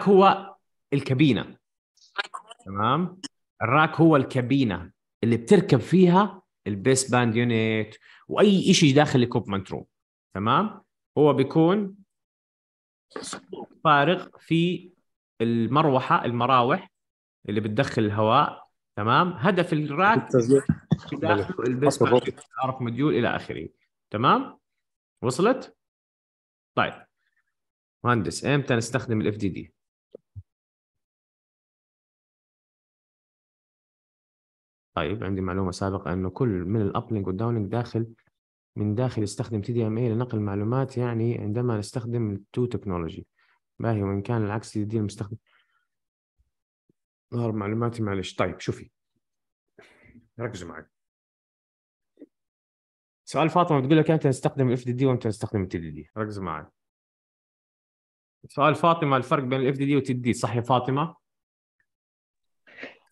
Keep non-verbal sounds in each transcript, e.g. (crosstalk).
الراك هو الكابينه تمام الراك هو الكابينه اللي بتركب فيها البيس باند يونت واي شيء داخل الكوبمنت روم تمام هو بيكون فارغ في المروحه المراوح اللي بتدخل الهواء تمام هدف الراك داخل البيس باند ارف مديول الى اخره تمام وصلت طيب مهندس امتى نستخدم الاف دي دي طيب عندي معلومه سابقه انه كل من الابلينك والداونلينك داخل من داخل يستخدم تي دي ام اي لنقل المعلومات يعني عندما نستخدم التو تكنولوجي ما هي وان كان العكس تي دي المستخدم ظهر معلوماتي معلش طيب شوفي ركزوا معي سؤال فاطمه بتقول لك انت نستخدم الاف دي دي وانت نستخدم التي دي دي ركزوا معي سؤال فاطمه الفرق بين الاف دي دي والتي دي صح يا فاطمه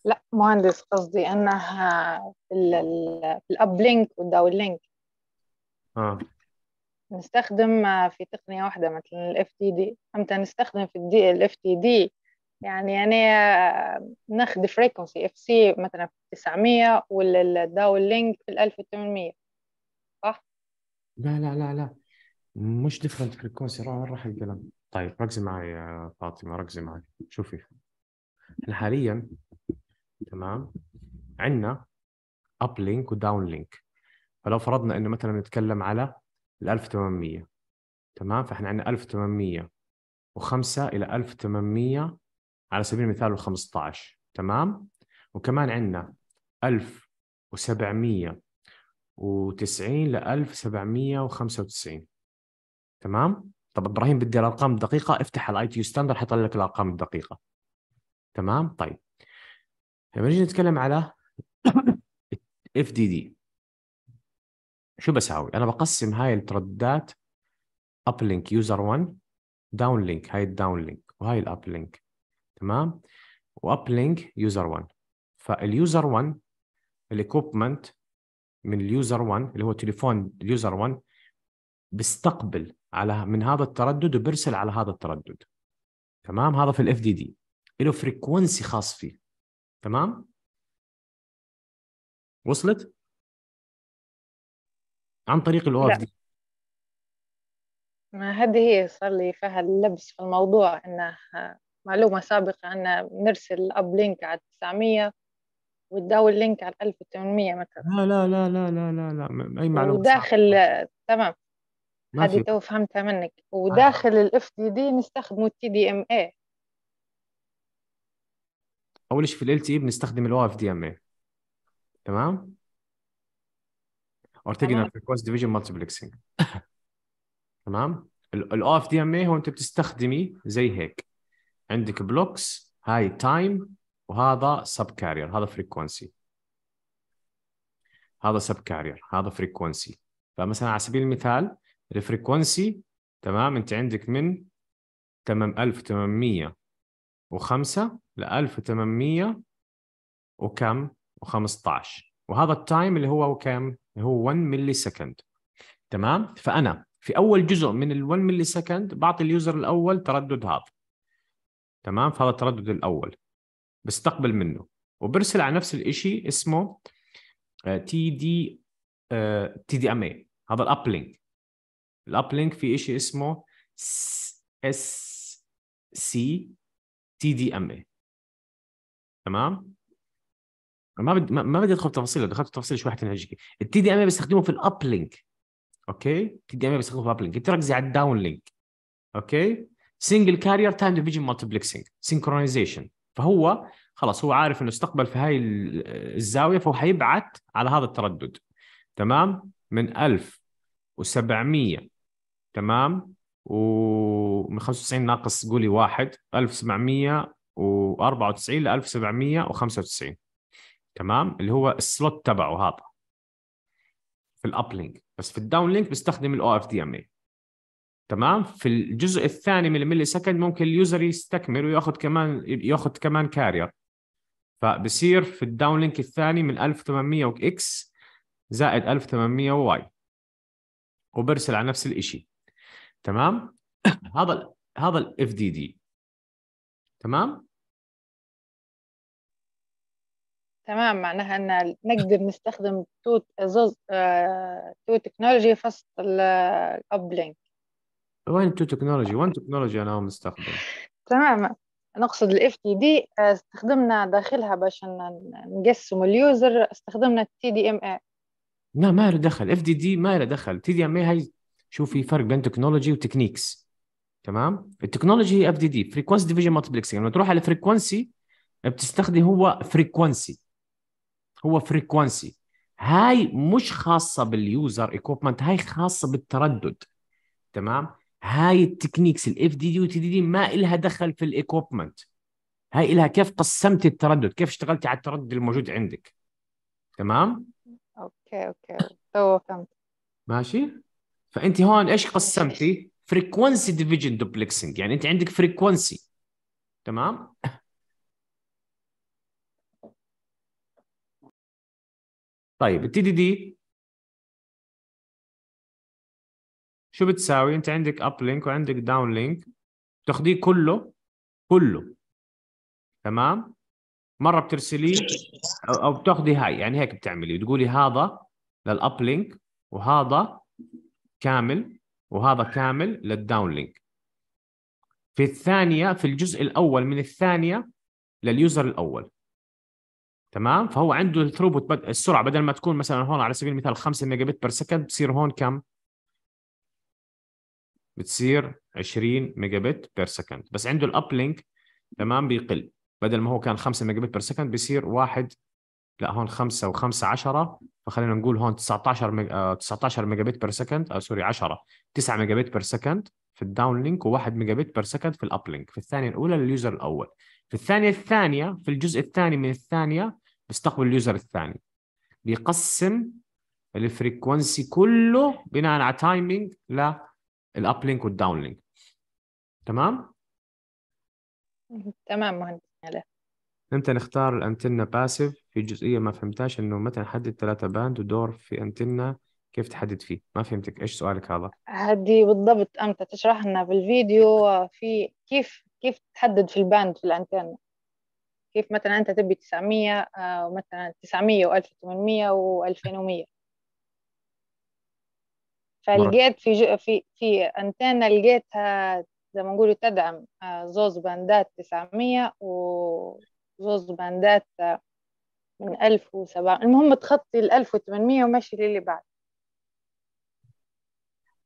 لا مهندس قصدي انها الاب لينك والداون لينك اه نستخدم في تقنيه واحده مثلا الـ FTD امتى نستخدم في الدي FTD تي يعني انا ناخد فريكونسي اف سي مثلا في 900 والداون لينك في 1800 صح لا لا لا لا مش ديفرنت فريكونسي راح الكلام طيب ركزي معي يا فاطمه ركزي معي شوفي احنا حاليا تمام عندنا اب لينك وداون لينك فلو فرضنا انه مثلا نتكلم على ال 1800 تمام فاحنا عندنا 1805 الى 1800 على سبيل المثال و15 تمام وكمان عندنا 1790 ل 1795 تمام طب ابراهيم بدي الارقام الدقيقه افتح الاي تي يو ستاندر حيطلع لك الارقام الدقيقه تمام طيب لما نيجي نتكلم على اف دي دي شو بساوي؟ انا بقسم هاي الترددات اب لينك يوزر 1 داون لينك هاي الداون لينك وهاي الاب لينك تمام؟ واب لينك يوزر 1 فاليوزر 1 الاكوبمنت من اليوزر 1 اللي هو تليفون اليوزر 1 بيستقبل على من هذا التردد وبرسل على هذا التردد تمام هذا في الاف دي دي له فريكونسي خاص فيه تمام وصلت عن طريق الاو دي ما هذه هي صار لي فيها اللبس في الموضوع انه معلومة سابقة أن نرسل أب لينك على 900 وتداول لينك على 1800 مثلا لا لا لا لا لا لا لا أي معلومة وداخل تمام هذه تو فهمتها منك آه. وداخل الاف دي دي نستخدموا تي دي ام اي اول شيء في ال LTE بنستخدم الاو OFDMA دي ام اي تمام اورتيجنال فريكونس ديفيجن مالتيبلكسنج تمام ال OFDMA دي ام اي هو انت بتستخدمي زي هيك عندك بلوكس هاي تايم وهذا سب كارير هذا فريكونسي هذا سب كارير هذا فريكونسي فمثلا على سبيل المثال الفريكونسي تمام انت عندك من تمام 1805 ل 1800 وكم و15 وهذا التايم اللي هو كم اللي هو 1 ملي سكند تمام فانا في اول جزء من ال 1 ملي سكند بعطي اليوزر الاول تردد هذا تمام فهذا التردد الاول بستقبل منه وبرسل على نفس الشيء اسمه آه، تي دي آه، تي دي ام اي هذا الاب لينك الاب لينك في شيء اسمه اس سي تي دي ام اي تمام ما بدي ما بدي ادخل تفاصيل لو دخلت تفاصيل شوي حتنهجك التي دي ام اي في الاب لينك اوكي التي دي ام اي بستخدمه في الاب لينك بتركزي على الداون لينك اوكي سنجل كارير تايم ديفيجن مالتيبلكسنج سينكرونايزيشن فهو خلاص هو عارف انه استقبل في هاي الزاويه فهو حيبعت على هذا التردد تمام من 1700 تمام ومن 95 ناقص قولي واحد 1700 و94 ل 1795 تمام اللي هو السلوت تبعه هذا في الاب لينك بس في الداون لينك بيستخدم الاو اف دي ام اي تمام في الجزء الثاني من الملي سكند ممكن اليوزر يستكمل وياخذ كمان ياخذ كمان كارير فبصير في الداون لينك الثاني من 1800 اكس زائد 1800 واي وبرسل على نفس الشيء تمام هذا هذا الاف دي دي تمام تمام معناها ان نقدر نستخدم تو زوز آه، تو تكنولوجي فصل الاب لينك وين تو تكنولوجي وين تكنولوجي انا مستخدم تمام نقصد الاف آه، تي دي استخدمنا داخلها باش نقسم اليوزر استخدمنا التي دي ام اي لا ما له دخل اف دي دي ما له دخل تي دي ام اي هاي شوفي فرق بين تكنولوجي وتكنيكس تمام التكنولوجي هي اف دي دي فريكونسي ديفيجن مالتبلكسنج لما تروح على فريكونسي بتستخدم هو فريكونسي هو فريكوانسي هاي مش خاصة باليوزر ايكوبمنت هاي خاصة بالتردد تمام هاي التكنيكس الاف دي دي والتي دي دي ما إلها دخل في الايكوبمنت هاي إلها كيف قسمت التردد كيف اشتغلتي على التردد الموجود عندك تمام اوكي اوكي تو فهمت ماشي فانت هون ايش قسمتي فريكوانسي ديفيجن دوبلكسنج يعني انت عندك فريكوانسي تمام طيب التي دي دي شو بتساوي انت عندك اب لينك وعندك داون لينك تاخذيه كله كله تمام مره بترسليه او بتاخدي هاي يعني هيك بتعملي بتقولي هذا للاب لينك وهذا كامل وهذا كامل للداون لينك في الثانيه في الجزء الاول من الثانيه لليوزر الاول تمام فهو عنده الثروبوت بد... السرعه بدل ما تكون مثلا هون على سبيل المثال 5 ميجا بت بير سكند بتصير هون كم؟ بتصير 20 ميجا بت بير سكند بس عنده الاب لينك تمام بيقل بدل ما هو كان 5 ميجا بت بير سكند بيصير واحد لا هون 5 و5 10 فخلينا نقول هون 19 ميجا... 19 ميجا بت بير سكند او آه، سوري 10 9 ميجا بت بير سكند في الداون لينك و1 ميجا بت بير سكند في الاب لينك في الثانيه الاولى لليوزر الاول في الثانيه الثانيه في الجزء الثاني من الثانيه بيستقبل اليوزر الثاني بيقسم الفريكونسي كله بناء على تايمينج للاب لينك والداون لينك تمام تمام مهندس امتى نختار الانتنه باسيف في جزئيه ما فهمتهاش انه متى نحدد ثلاثه باند ودور في انتنه كيف تحدد فيه ما فهمتك ايش سؤالك هذا هذه بالضبط امتى تشرح لنا بالفيديو في كيف كيف تحدد في الباند في الانتن كيف مثلا انت تبي 900 آه، ومثلا 900 و1800 و2100 فلقيت في جو في في انتنا لقيتها زي ما نقولوا تدعم آه، زوز باندات 900 وزوز باندات آه، من 1007 المهم تخطي ال 1800 ومشي للي بعد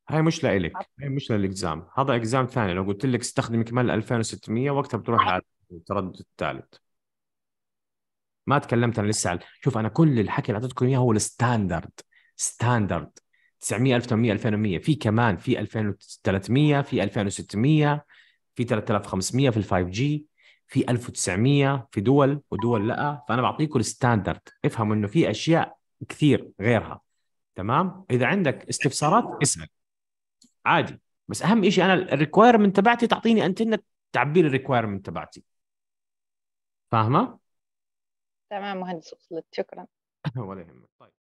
هاي مش لإلك هاي مش للاكزام هذا اكزام ثاني لو قلت لك استخدم كمال 2600 وقتها بتروح على التردد الثالث ما تكلمت انا لسه على شوف انا كل الحكي اللي اعطيتكم اياه هو الستاندرد ستاندرد 900 1800 2100 في كمان في 2300 في 2600 في 3500 في ال 5 جي في 1900 في دول ودول لا فانا بعطيكم الستاندرد افهموا انه في اشياء كثير غيرها تمام اذا عندك استفسارات اسال عادي بس اهم شيء انا الريكويرمنت تبعتي تعطيني انتنه تعبير الريكويرمنت تبعتي فاهمه؟ تمام مهندس وصلت شكرا (laughs) ولا يهمك طيب